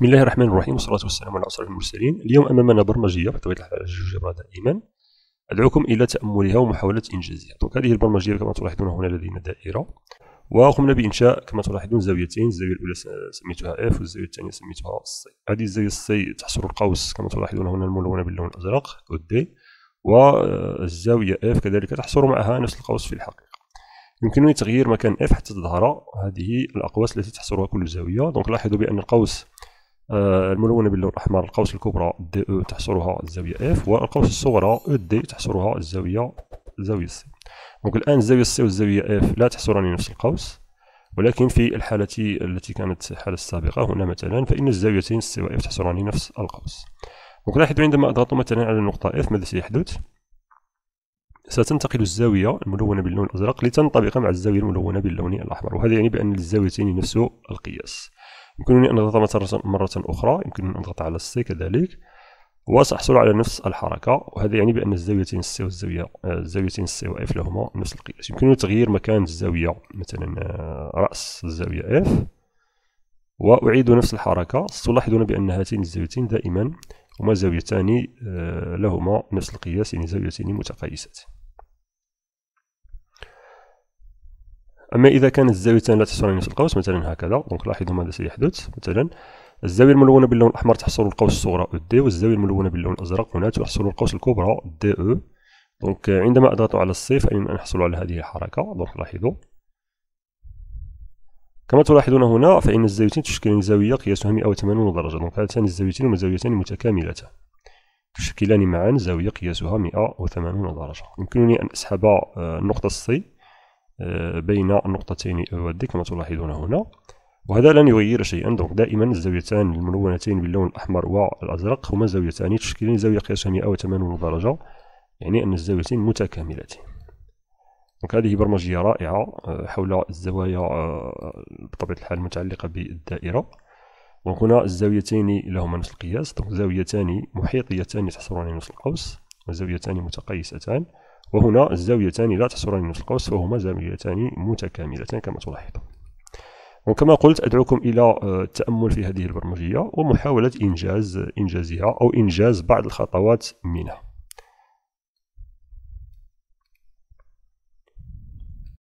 بسم الله الرحمن الرحيم والصلاة والسلام على أشرف المرسلين اليوم أمامنا برمجية بطبيعة الحال على الجبر دائما أدعوكم إلى تأملها ومحاولة إنجازها دونك هذه البرمجية كما تلاحظون هنا لدينا دائرة وقمنا بإنشاء كما تلاحظون زاويتين الزاوية الأولى سميتها F والزاوية الثانية سميتها C هذه الزاوية C تحصر القوس كما تلاحظون هنا الملونة باللون الأزرق D والزاوية F كذلك تحصر معها نفس القوس في الحقيقة يمكنني تغيير مكان F حتى تظهر هذه الأقواس التي تحصرها كل زاوية دونك لاحظوا بأن القوس آه، الملونة باللون الأحمر القوس الكبرى دي او تحصرها الزاوية اف والقوس الصغرى او دي تحصرها الزاوية زاوية سي دونك الآن الزاوية سي والزاوية اف لا تحصران نفس القوس ولكن في الحالة التي كانت الحالة السابقة هنا مثلا فإن الزاويتين سي واف تحصران نفس القوس دونك لاحظوا عندما أضغط مثلا على النقطة اف ماذا سيحدث؟ ستنتقل الزاوية الملونة باللون الأزرق لتنطبق مع الزاوية الملونة باللون الأحمر وهذا يعني بأن الزاويتين نفس القياس يمكنني أن أضغط مرة أخرى يمكنني أن أضغط على السي كذلك وسأحصل على نفس الحركة وهذا يعني بأن الزاويتين السي والزاوية آه، الزاويتين السي وإف لهما نفس القياس يمكنني تغيير مكان الزاوية مثلا آه، رأس الزاوية إف وأعيد نفس الحركة ستلاحظون بأن هاتين الزاويتين دائما هما زاويتان آه، لهما نفس القياس يعني زاويتين متقايستان اما اذا كانت الزاويتان لا تحصران نفس القوس مثلا هكذا دونك لاحظوا ماذا سيحدث مثلا الزاويه الملونه باللون الاحمر تحصل القوس الصغرى او دي والزاويه الملونه باللون الازرق هنا تحصل القوس الكبرى دي او دونك عندما اضغط على الصيف فان نحصل على هذه الحركه دونك لاحظوا كما تلاحظون هنا فإن الزاويتين تشكلان زاوية قياسها 180 درجة دونك هاتان الزاويتين هما زاويتان متكاملتان تشكلان معا زاوية قياسها 180 درجة يمكنني أن أسحب النقطة آه، الصي بين النقطتين أودي كما تلاحظون هنا وهذا لن يغير شيئا دونك دائما الزاويتان الملونتين باللون الأحمر والأزرق هما زاويتان تشكلان زاوية قياسها 180 درجة يعني أن الزاويتين متكاملتين دونك هذه برمجية رائعة آه، حول الزوايا آه، بطبيعة الحال المتعلقة بالدائرة دونك هنا الزاويتين لهما نفس القياس دونك زاويتان محيطيتان تحصلان نفس القوس وزاويتان متقيستان وهنا الزاويتان لا تحصران نفس القوس فهما زاويتان متكاملتان كما تلاحظون وكما قلت أدعوكم إلى التأمل آه، في هذه البرمجية ومحاولة إنجاز إنجازها أو إنجاز بعض الخطوات منها